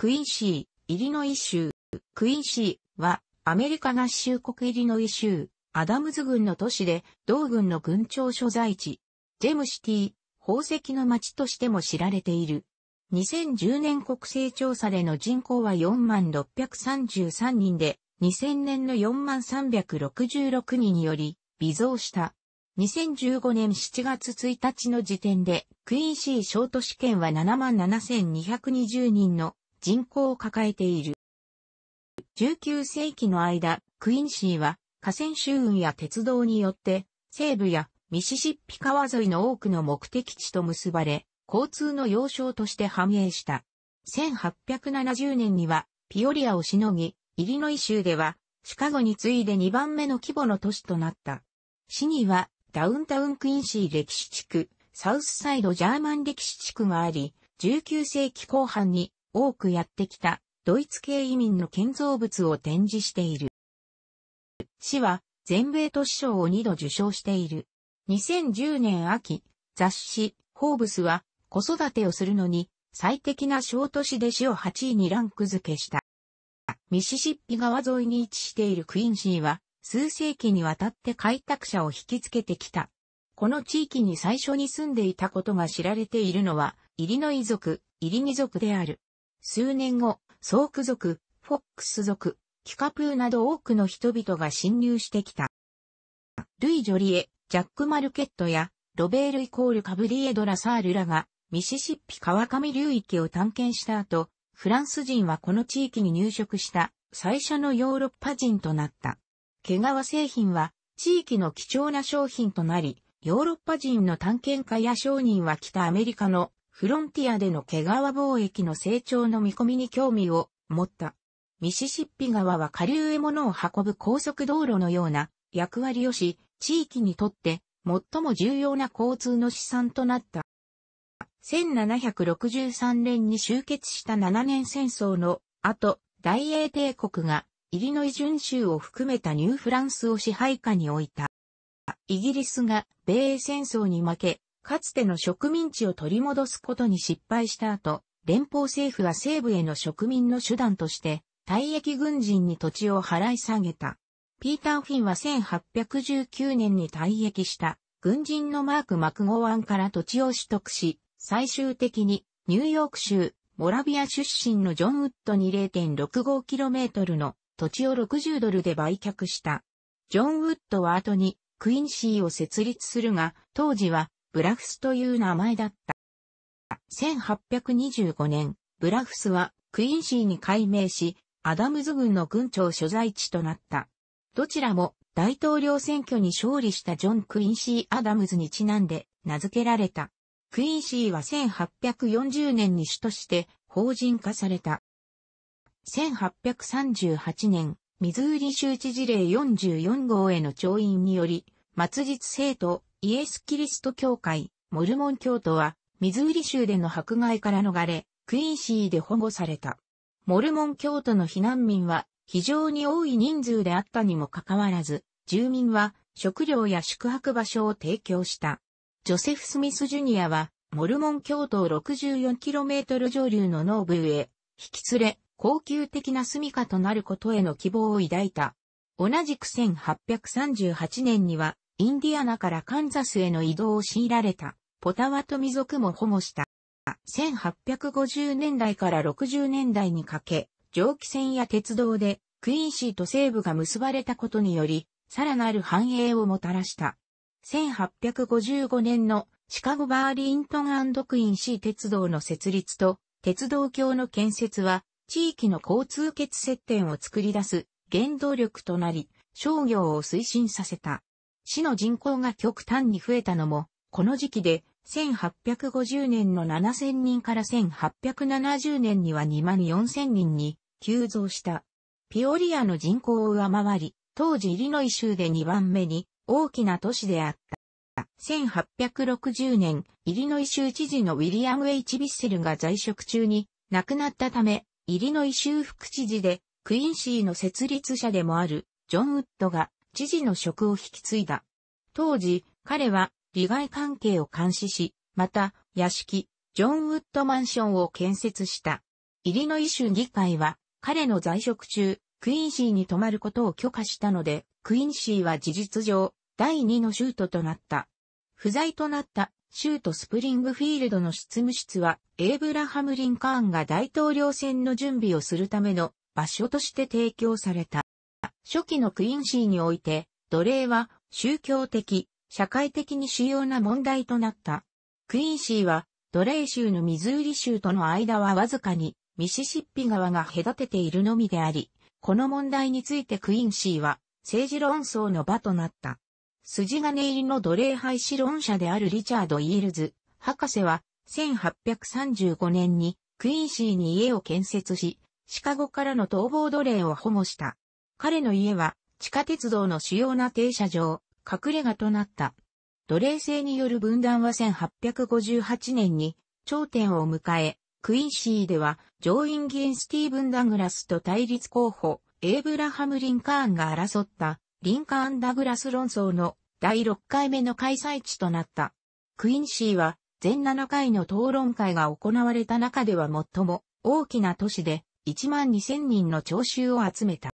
クインシー、イリノイ州。クインシーは、アメリカ合衆国イリノイ州、アダムズ郡の都市で、同郡の郡庁所在地、ジェムシティ、宝石の町としても知られている。2010年国勢調査での人口は4633人で、2000年の4366人により、微増した。2015年7月1日の時点で、クイーンシー小都市圏は77,220人の人口を抱えている。19世紀の間、クインシーは河川周運や鉄道によって西部やミシシッピ川沿いの多くの目的地と結ばれ、交通の要衝として繁栄した。1870年にはピオリアをしのぎ、イリノイ州ではシカゴに次いで2番目の規模の都市となった。市にはダウンタウンクインシー歴史地区、サウスサイドジャーマン歴史地区があり、19世紀後半に多くやってきたドイツ系移民の建造物を展示している。市は全米都市賞を2度受賞している。2010年秋、雑誌、ホーブスは子育てをするのに最適な小都市で市を8位にランク付けした。ミシシッピ川沿いに位置しているクインシーは数世紀にわたって開拓者を引きつけてきた。この地域に最初に住んでいたことが知られているのは、イリノイ族、イリニ族である。数年後、ソーク族、フォックス族、キカプーなど多くの人々が侵入してきた。ルイ・ジョリエ、ジャック・マルケットや、ロベールイコール・カブリエド・ラサールらが、ミシシッピ川上流域を探検した後、フランス人はこの地域に入植した最初のヨーロッパ人となった。毛皮製品は地域の貴重な商品となり、ヨーロッパ人の探検家や商人は北アメリカのフロンティアでの毛皮貿易の成長の見込みに興味を持った。ミシシッピ川は下流へ物を運ぶ高速道路のような役割をし、地域にとって最も重要な交通の資産となった。1763年に終結した7年戦争の後、大英帝国がイリノイ巡州を含めたニューフランスを支配下に置いた。イギリスが米英戦争に負け、かつての植民地を取り戻すことに失敗した後、連邦政府は西部への植民の手段として、退役軍人に土地を払い下げた。ピーター・フィンは1819年に退役した軍人のマーク・マクゴワンから土地を取得し、最終的にニューヨーク州モラビア出身のジョン・ウッドに 0.65km の土地を60ドルで売却した。ジョン・ウッドは後にクインシーを設立するが、当時はブラフスという名前だった。1825年、ブラフスはクインシーに改名し、アダムズ軍の軍長所在地となった。どちらも大統領選挙に勝利したジョン・クインシー・アダムズにちなんで名付けられた。クインシーは1840年に主として法人化された。1838年、ミズーリ州知事令44号への調印により、末日政党イエス・キリスト教会、モルモン教徒は、ミズーリ州での迫害から逃れ、クインシーで保護された。モルモン教徒の避難民は非常に多い人数であったにもかかわらず、住民は食料や宿泊場所を提供した。ジョセフ・スミス・ジュニアは、モルモン教徒を 64km 上流の農部へ引き連れ、高級的な住処となることへの希望を抱いた。同じく1838年には、インディアナからカンザスへの移動を強いられた、ポタワトミ族も保護した。1850年代から60年代にかけ、蒸気船や鉄道で、クインシーと西部が結ばれたことにより、さらなる繁栄をもたらした。1855年のシカゴバーリントンクインシー鉄道の設立と、鉄道橋の建設は、地域の交通欠接点を作り出す原動力となり、商業を推進させた。市の人口が極端に増えたのも、この時期で、1850年の7000人から1870年には2万4000人に急増した。ピオリアの人口を上回り、当時イリノイ州で2番目に大きな都市であった。1860年、イリノイ州知事のウィリアム・エイチ・ビッセルが在職中に亡くなったため、イリノイ州副知事でクインシーの設立者でもあるジョン・ウッドが知事の職を引き継いだ。当時、彼は利害関係を監視し、また、屋敷、ジョン・ウッドマンションを建設した。イリノイ州議会は、彼の在職中、クインシーに泊まることを許可したので、クインシーは事実上、第2の州都となった。不在となった州都スプリングフィールドの執務室は、エイブラハム・リンカーンが大統領選の準備をするための場所として提供された。初期のクインシーにおいて、奴隷は宗教的、社会的に主要な問題となった。クインシーは、奴隷州のミズーリ州との間はわずかに、ミシシッピ川が隔てているのみであり、この問題についてクインシーは、政治論争の場となった。筋金入りの奴隷廃止論者であるリチャード・イールズ、博士は、1835年にクインシーに家を建設し、シカゴからの逃亡奴隷を保護した。彼の家は地下鉄道の主要な停車場、隠れ家となった。奴隷制による分断は1858年に頂点を迎え、クインシーでは上院議員スティーブン・ダグラスと対立候補、エイブラハム・リンカーンが争ったリンカーン・ダグラス論争の第6回目の開催地となった。クインシーは全7回の討論会が行われた中では最も大きな都市で1万2000人の聴衆を集めた。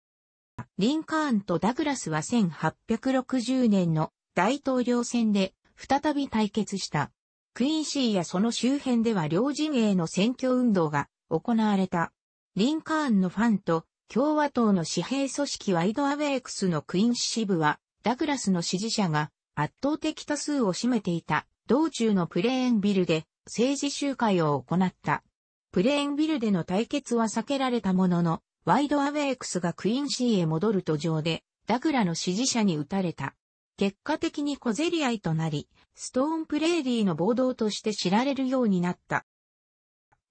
リンカーンとダグラスは1860年の大統領選で再び対決した。クインシーやその周辺では両陣営の選挙運動が行われた。リンカーンのファンと共和党の私兵組織ワイドアウェイクスのクインシ支部はダグラスの支持者が圧倒的多数を占めていた道中のプレーンビルで政治集会を行った。プレーンビルでの対決は避けられたものの、ワイドアウェイクスがクインシーへ戻る途上で、ダグラの支持者に撃たれた。結果的に小競り合いとなり、ストーンプレーリーの暴動として知られるようになった。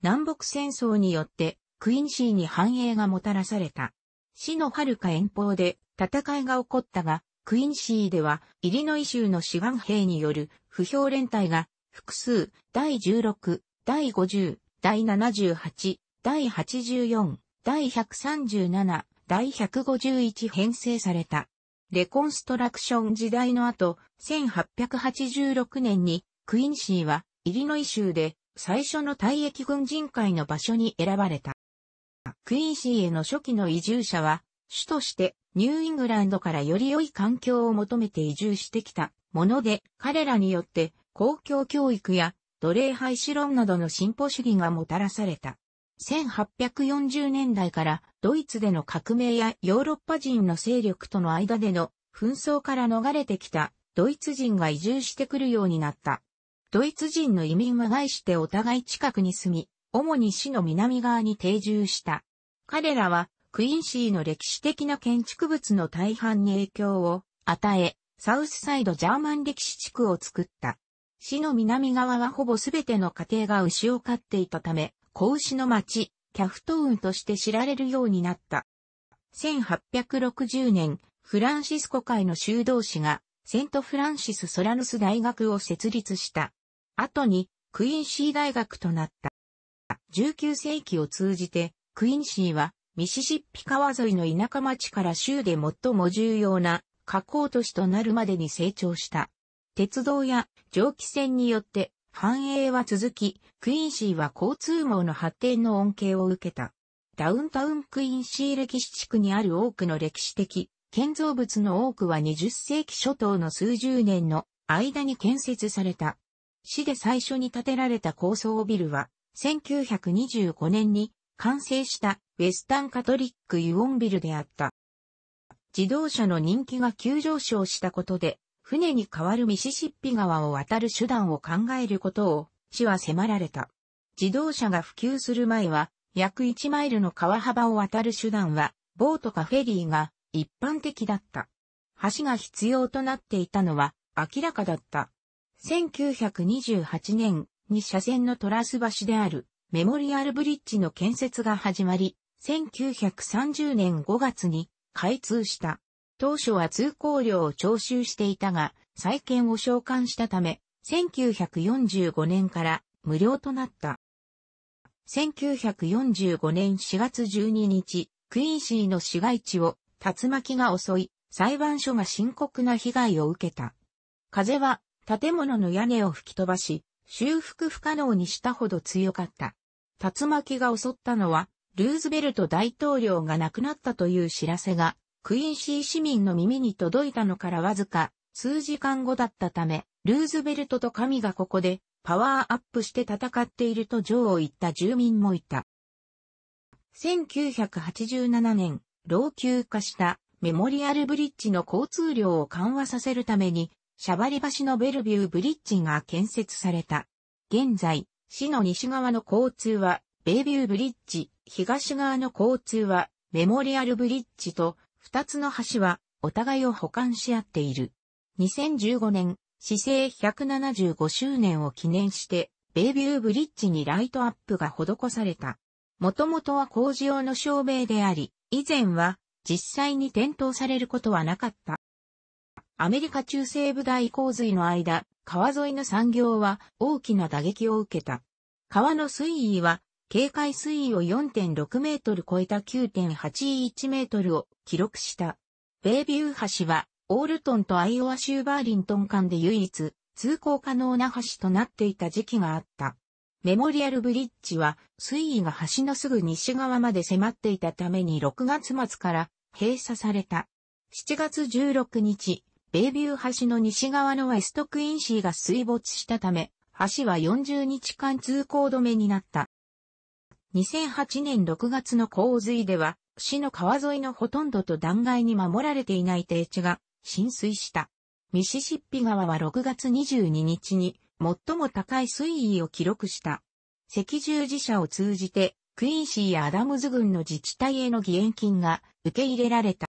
南北戦争によって、クインシーに繁栄がもたらされた。死の遥か遠方で戦いが起こったが、クインシーでは、イリノイ州の志願兵による不評連隊が、複数、第16、第50、第78、第84、第137、第151編成された。レコンストラクション時代の後、1886年にクインシーはイリノイ州で最初の退役軍人会の場所に選ばれた。クインシーへの初期の移住者は、主としてニューイングランドからより良い環境を求めて移住してきたもので、彼らによって公共教育や奴隷廃止論などの進歩主義がもたらされた。1840年代からドイツでの革命やヨーロッパ人の勢力との間での紛争から逃れてきたドイツ人が移住してくるようになった。ドイツ人の移民は外してお互い近くに住み、主に市の南側に定住した。彼らはクインシーの歴史的な建築物の大半に影響を与え、サウスサイドジャーマン歴史地区を作った。市の南側はほぼすべての家庭が牛を飼っていたため、子牛の町、キャフトンとして知られるようになった。1860年、フランシスコ会の修道士が、セントフランシス・ソラヌス大学を設立した。後に、クインシー大学となった。19世紀を通じて、クインシーは、ミシシッピ川沿いの田舎町から州で最も重要な河口都市となるまでに成長した。鉄道や蒸気船によって繁栄は続き、クインシーは交通網の発展の恩恵を受けた。ダウンタウンクインシー歴史地区にある多くの歴史的、建造物の多くは20世紀初頭の数十年の間に建設された。市で最初に建てられた高層ビルは、1925年に完成したウェスタンカトリックユオンビルであった。自動車の人気が急上昇したことで、船に代わるミシシッピ川を渡る手段を考えることを、市は迫られた。自動車が普及する前は、約1マイルの川幅を渡る手段は、ボートかフェリーが一般的だった。橋が必要となっていたのは明らかだった。1928年に車線のトラス橋であるメモリアルブリッジの建設が始まり、1930年5月に開通した。当初は通行料を徴収していたが、再建を召喚したため、1945年から無料となった。1945年4月12日、クインシーの市街地を竜巻が襲い、裁判所が深刻な被害を受けた。風は建物の屋根を吹き飛ばし、修復不可能にしたほど強かった。竜巻が襲ったのは、ルーズベルト大統領が亡くなったという知らせがクインシー市民の耳に届いたのからわずか数時間後だったため、ルーズベルトと神がここでパワーアップして戦っていると女王を言った住民もいた。1987年、老朽化したメモリアルブリッジの交通量を緩和させるために、シャバリ橋のベルビューブリッジが建設された。現在、市の西側の交通は、ベイビューブリッジ、東側の交通は、メモリアルブリッジと、二つの橋はお互いを補完し合っている。2015年、市政175周年を記念して、ベイビューブリッジにライトアップが施された。もともとは工事用の照明であり、以前は実際に点灯されることはなかった。アメリカ中西部大洪水の間、川沿いの産業は大きな打撃を受けた。川の水位は警戒水位を4.6メートル超えた9.81メートルを記録した。ベイビュー橋は、オールトンとアイオワ州バーリントン間で唯一、通行可能な橋となっていた時期があった。メモリアルブリッジは、水位が橋のすぐ西側まで迫っていたために6月末から閉鎖された。7月16日、ベイビュー橋の西側のウェストクインシーが水没したため、橋は40日間通行止めになった。2008年6月の洪水では、市の川沿いのほとんどと断崖に守られていない低地が浸水した。ミシシッピ川は6月22日に最も高い水位を記録した。赤十字社を通じて、クインシーやアダムズ軍の自治体への義援金が受け入れられた。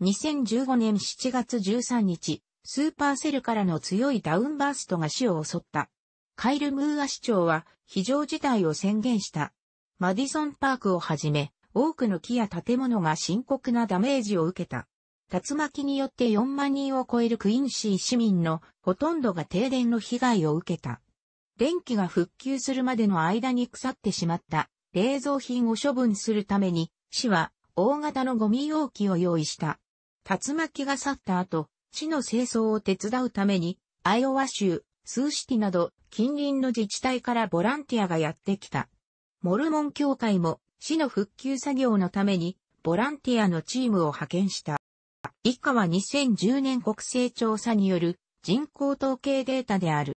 2015年7月13日、スーパーセルからの強いダウンバーストが市を襲った。カイル・ムーア市長は非常事態を宣言した。マディソンパークをはじめ、多くの木や建物が深刻なダメージを受けた。竜巻によって4万人を超えるクインシー市民のほとんどが停電の被害を受けた。電気が復旧するまでの間に腐ってしまった冷蔵品を処分するために市は大型のゴミ容器を用意した。竜巻が去った後、市の清掃を手伝うためにアイオワ州スーシティなど近隣の自治体からボランティアがやってきた。モルモン協会も市の復旧作業のためにボランティアのチームを派遣した。以下は2010年国勢調査による人口統計データである。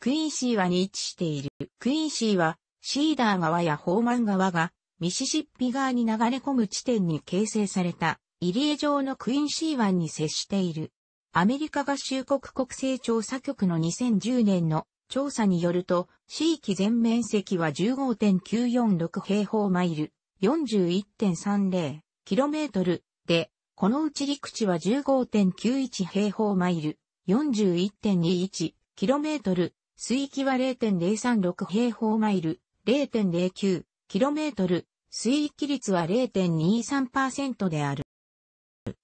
クインシーはに位置している。クインシーはシーダー川やホーマン川がミシシッピ川に流れ込む地点に形成された入江上のクインシー湾に接している。アメリカ合衆国国勢調査局の2010年の調査によると、市域全面積は15.946平方マイル、41.30キロメートルで、このうち陸地は15.91平方マイル、41.21キロメートル、水域は0.036平方マイル、0.09キロメートル、水域率は0.23%である。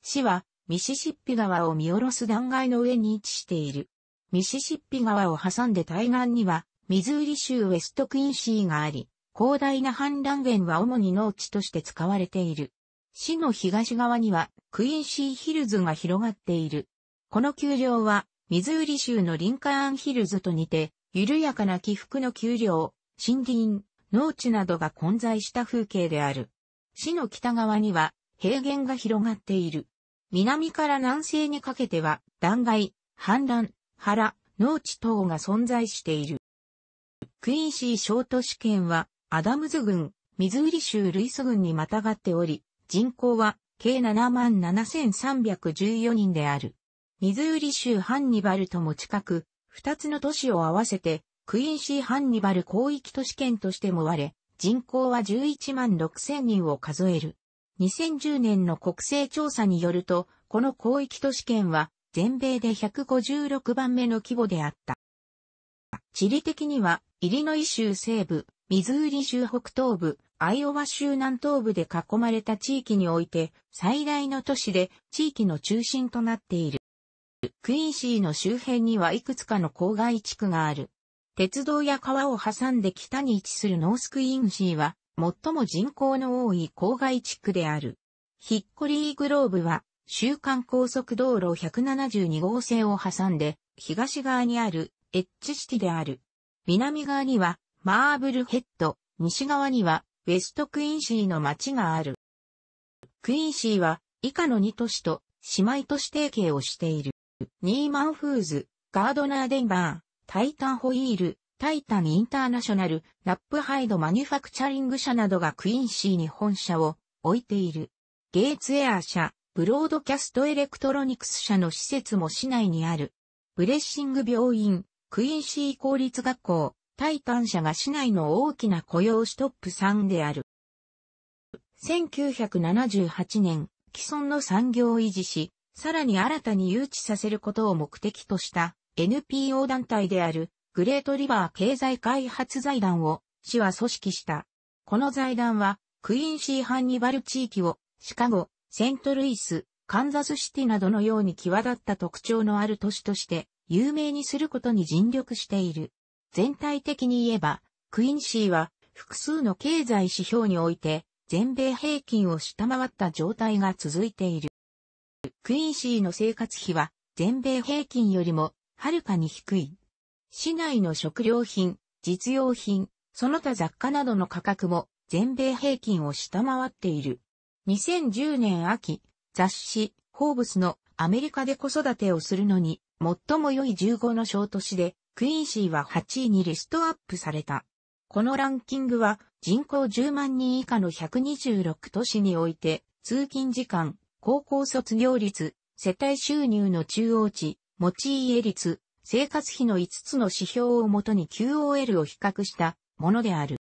市はミシシッピ川を見下ろす断崖の上に位置している。ミシシッピ川を挟んで対岸には、ミズーリ州ウェストクインシーがあり、広大な氾濫源は主に農地として使われている。市の東側には、クインシーヒルズが広がっている。この丘陵は、ミズーリ州のリンカーンヒルズと似て、緩やかな起伏の丘陵、森林、農地などが混在した風景である。市の北側には、平原が広がっている。南から南西にかけては、断崖、氾濫、原、農地等が存在している。クインシー小都市圏は、アダムズ郡、ミズーリ州ルイス郡にまたがっており、人口は計77,314人である。ミズーリ州ハンニバルとも近く、二つの都市を合わせて、クインシーハンニバル広域都市圏としても割れ、人口は11万6千人を数える。2010年の国勢調査によると、この広域都市圏は全米で156番目の規模であった。地理的には、イリノイ州西部、ミズーリ州北東部、アイオワ州南東部で囲まれた地域において最大の都市で地域の中心となっている。クイーンシーの周辺にはいくつかの郊外地区がある。鉄道や川を挟んで北に位置するノースクイーンシーは最も人口の多い郊外地区である。ヒッコリーグローブは、週間高速道路172号線を挟んで、東側にあるエッジシティである。南側にはマーブルヘッド、西側にはウェストクインシーの町がある。クインシーは以下の2都市と姉妹都市提携をしている。ニーマンフーズ、ガードナーデンバー、タイタンホイール、タイタンインターナショナル、ラップハイドマニュファクチャリング社などがクインシーに本社を置いている。ゲイツエアー社、ブロードキャストエレクトロニクス社の施設も市内にある。ブレッシング病院、クインシー公立学校、タイタン社が市内の大きな雇用主トップ3である。1978年、既存の産業を維持し、さらに新たに誘致させることを目的とした NPO 団体であるグレートリバー経済開発財団を、市は組織した。この財団は、クインシー・ハンニバル地域を、シカゴ、セントルイス、カンザスシティなどのように際立った特徴のある都市として、有名にすることに尽力している。全体的に言えば、クインシーは、複数の経済指標において、全米平均を下回った状態が続いている。クインシーの生活費は、全米平均よりも、はるかに低い。市内の食料品、実用品、その他雑貨などの価格も全米平均を下回っている。2010年秋、雑誌、ホーブスのアメリカで子育てをするのに最も良い15の小都市で、クインシーは8位にリストアップされた。このランキングは人口10万人以下の126都市において、通勤時間、高校卒業率、世帯収入の中央値、持ち家率、生活費の5つの指標をもとに QOL を比較したものである。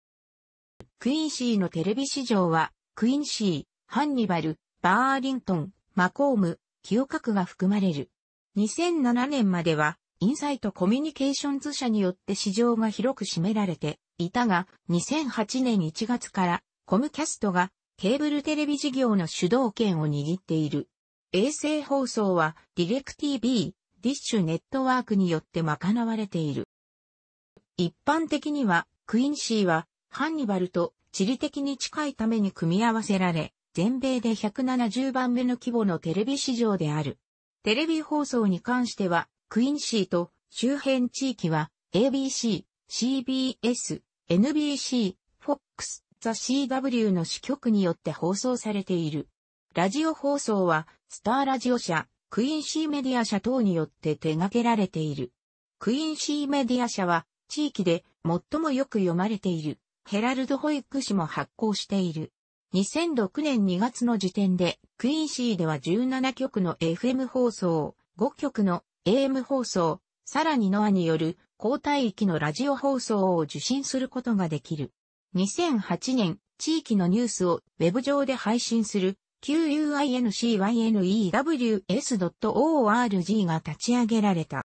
クインシーのテレビ市場は、クインシー、ハンニバル、バーリントン、マコーム、清クが含まれる。2007年までは、インサイトコミュニケーションズ社によって市場が広く占められていたが、2008年1月からコムキャストがケーブルテレビ事業の主導権を握っている。衛星放送は d レク t v ディッシュネットワークによって賄われている。一般的には、クインシーは、ハンニバルと地理的に近いために組み合わせられ、全米で170番目の規模のテレビ市場である。テレビ放送に関しては、クインシーと周辺地域は ABC、CBS、NBC、FOX、ザ・ CW の支局によって放送されている。ラジオ放送は、スターラジオ社、クインシーメディア社等によって手掛けられている。クインシーメディア社は、地域で最もよく読まれている、ヘラルド保育士も発行している。2006年2月の時点で、クインシーでは17局の FM 放送、5局の AM 放送、さらにノアによる交代域のラジオ放送を受信することができる。2008年、地域のニュースをウェブ上で配信する QUINCYNEWS.org が立ち上げられた。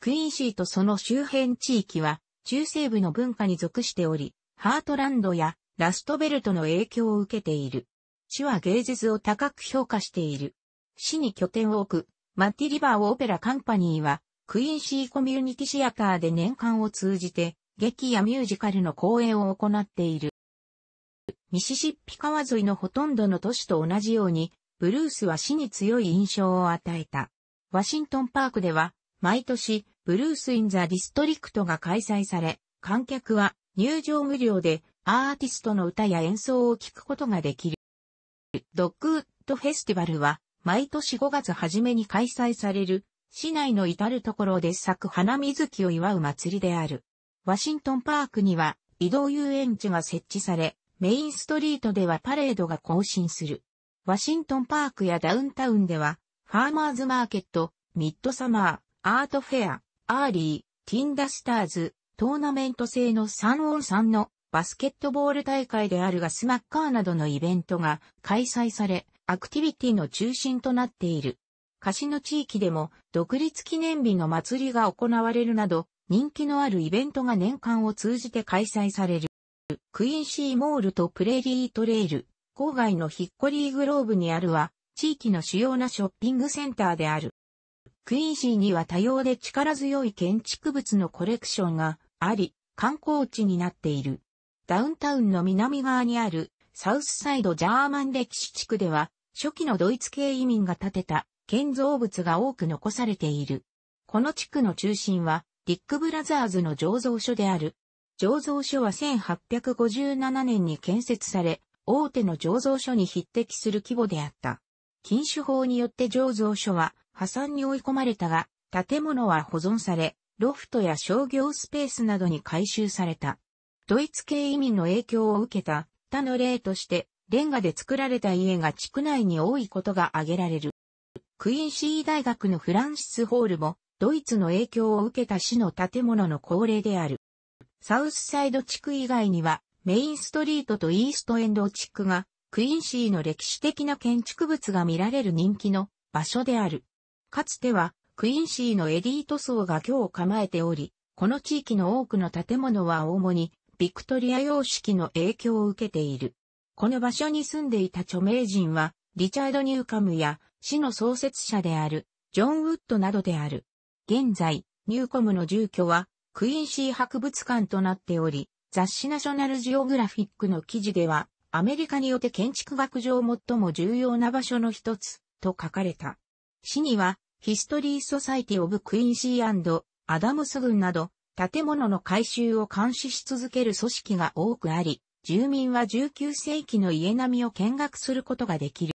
クインシーとその周辺地域は中西部の文化に属しており、ハートランドやラストベルトの影響を受けている。市は芸術を高く評価している。市に拠点を置く、マッティリバーオペラカンパニーは、クインシーコミュニティシアターで年間を通じて、劇やミュージカルの公演を行っている。ミシシッピ川沿いのほとんどの都市と同じように、ブルースは死に強い印象を与えた。ワシントンパークでは、毎年、ブルース・イン・ザ・ディストリクトが開催され、観客は入場無料でアーティストの歌や演奏を聴くことができる。ドッグウッドフェスティバルは、毎年5月初めに開催される、市内の至るところで咲く花水木を祝う祭りである。ワシントンパークには、移動遊園地が設置され、メインストリートではパレードが更新する。ワシントンパークやダウンタウンでは、ファーマーズマーケット、ミッドサマー、アートフェア、アーリー、ティンダスターズ、トーナメント制の3オン3のバスケットボール大会であるがスマッカーなどのイベントが開催され、アクティビティの中心となっている。貸しの地域でも独立記念日の祭りが行われるなど、人気のあるイベントが年間を通じて開催される。クインシーモールとプレーリートレイル、郊外のヒッコリーグローブにあるは、地域の主要なショッピングセンターである。クインシーには多様で力強い建築物のコレクションがあり、観光地になっている。ダウンタウンの南側にあるサウスサイドジャーマン歴史地区では、初期のドイツ系移民が建てた建造物が多く残されている。この地区の中心は、ディック・ブラザーズの醸造所である醸造所は1857年に建設され、大手の醸造所に匹敵する規模であった。禁酒法によって醸造所は破産に追い込まれたが、建物は保存され、ロフトや商業スペースなどに改修された。ドイツ系移民の影響を受けた他の例として、レンガで作られた家が地区内に多いことが挙げられる。クイーンシー大学のフランシスホールも、ドイツの影響を受けた市の建物の恒例である。サウスサイド地区以外には、メインストリートとイーストエンド地区が、クインシーの歴史的な建築物が見られる人気の場所である。かつては、クインシーのエリート層が今日構えており、この地域の多くの建物は主に、ビクトリア様式の影響を受けている。この場所に住んでいた著名人は、リチャード・ニューカムや、市の創設者である、ジョン・ウッドなどである。現在、ニューコムの住居は、クインシー博物館となっており、雑誌ナショナルジオグラフィックの記事では、アメリカによって建築学上最も重要な場所の一つ、と書かれた。市には、ヒストリーソサイティオブクインシーアダムス軍など、建物の改修を監視し続ける組織が多くあり、住民は19世紀の家並みを見学することができる。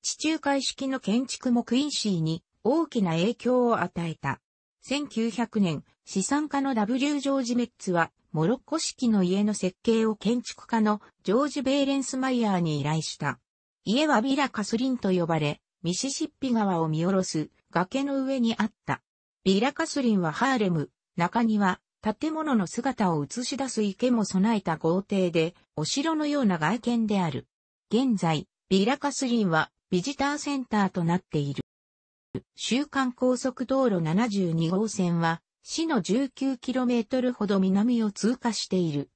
地中海式の建築もクインシーに大きな影響を与えた。1900年、資産家の W. ジョージ・メッツは、モロッコ式の家の設計を建築家のジョージ・ベーレンスマイヤーに依頼した。家はビラ・カスリンと呼ばれ、ミシシッピ川を見下ろす崖の上にあった。ビラ・カスリンはハーレム、中庭、建物の姿を映し出す池も備えた豪邸で、お城のような外見である。現在、ビラ・カスリンはビジターセンターとなっている。週間高速道路72号線は、市の 19km ほど南を通過している。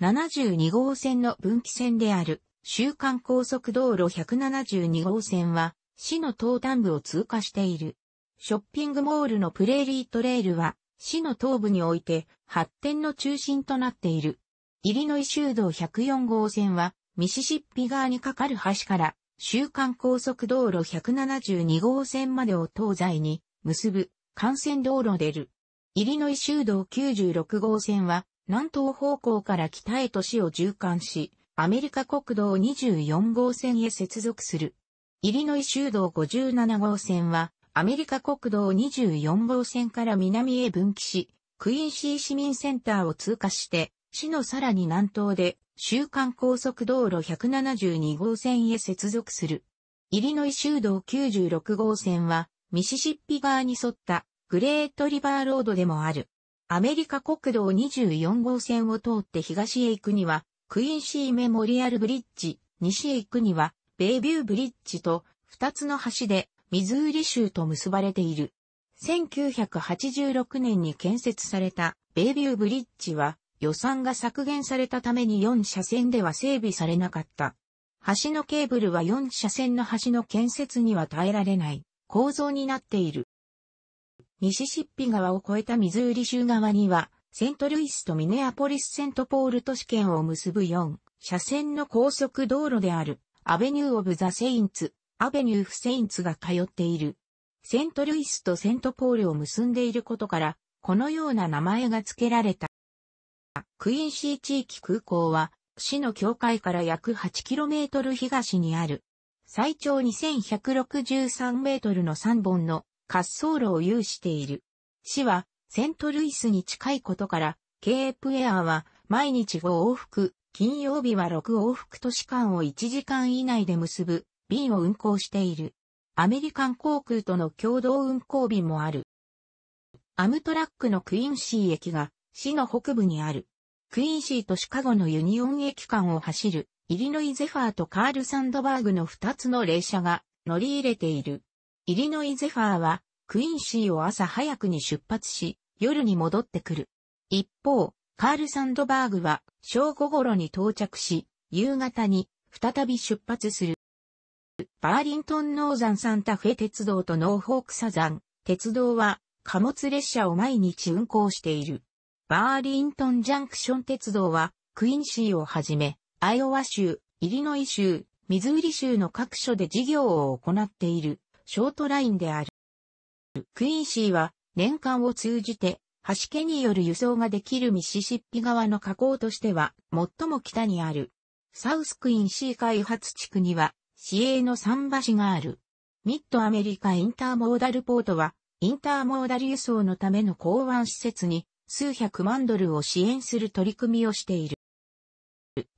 72号線の分岐線である、週間高速道路172号線は、市の東端部を通過している。ショッピングモールのプレーリートレールは、市の東部において発展の中心となっている。イリノイ州道104号線は、ミシシッピ川に架かる橋から週間高速道路172号線までを東西に結ぶ幹線道路でる。イリノイ州道96号線は南東方向から北へ都市を縦貫し、アメリカ国道24号線へ接続する。イリノイ州道57号線はアメリカ国道24号線から南へ分岐し、クイーンシー市民センターを通過して市のさらに南東で、週間高速道路172号線へ接続する。イリノイ州道96号線は、ミシシッピ側に沿ったグレートリバーロードでもある。アメリカ国道24号線を通って東へ行くには、クインシーメモリアルブリッジ、西へ行くには、ベイビューブリッジと、二つの橋で、ミズーリ州と結ばれている。1986年に建設された、ベイビューブリッジは、予算が削減されたために4車線では整備されなかった。橋のケーブルは4車線の橋の建設には耐えられない構造になっている。ミシシッピ川を越えたミズーリ州側には、セントルイスとミネアポリスセントポール都市圏を結ぶ4車線の高速道路である、アベニュー・オブ・ザ・セインツ、アベニュー・フ・セインツが通っている。セントルイスとセントポールを結んでいることから、このような名前が付けられた。クインシー地域空港は、市の境界から約 8km 東にある、最長 2163m の3本の滑走路を有している。市は、セントルイスに近いことから、ケープエアは、毎日5往復、金曜日は6往復都市間を1時間以内で結ぶ便を運航している。アメリカン航空との共同運航便もある。アムトラックのクインシー駅が市の北部にある。クインシーとシカゴのユニオン駅間を走る、イリノイゼファーとカール・サンドバーグの2つの列車が乗り入れている。イリノイゼファーは、クインシーを朝早くに出発し、夜に戻ってくる。一方、カール・サンドバーグは、正午頃に到着し、夕方に、再び出発する。バーリントンノーザンサンタフェ鉄道とノーホークサザン鉄道は貨物列車を毎日運行している。バーリントンジャンクション鉄道は、クインシーをはじめ、アイオワ州、イリノイ州、ミズーリ州の各所で事業を行っている、ショートラインである。クインシーは、年間を通じて、橋家による輸送ができるミシシッピ川の河口としては、最も北にある。サウスクインシー開発地区には、市営の桟橋がある。ミッドアメリカインターモーダルポートは、インターモーダル輸送のための港湾施設に、数百万ドルを支援する取り組みをしている。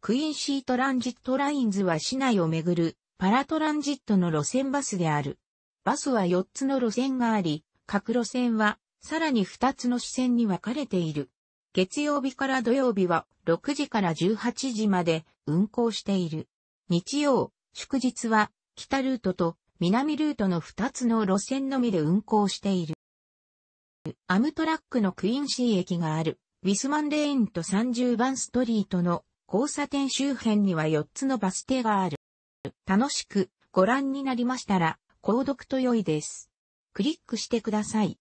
クインシートランジットラインズは市内をめぐるパラトランジットの路線バスである。バスは4つの路線があり、各路線はさらに2つの支線に分かれている。月曜日から土曜日は6時から18時まで運行している。日曜、祝日は北ルートと南ルートの2つの路線のみで運行している。アムトラックのクインシー駅がある、ウィスマンレーンと30番ストリートの交差点周辺には4つのバス停がある。楽しくご覧になりましたら、購読と良いです。クリックしてください。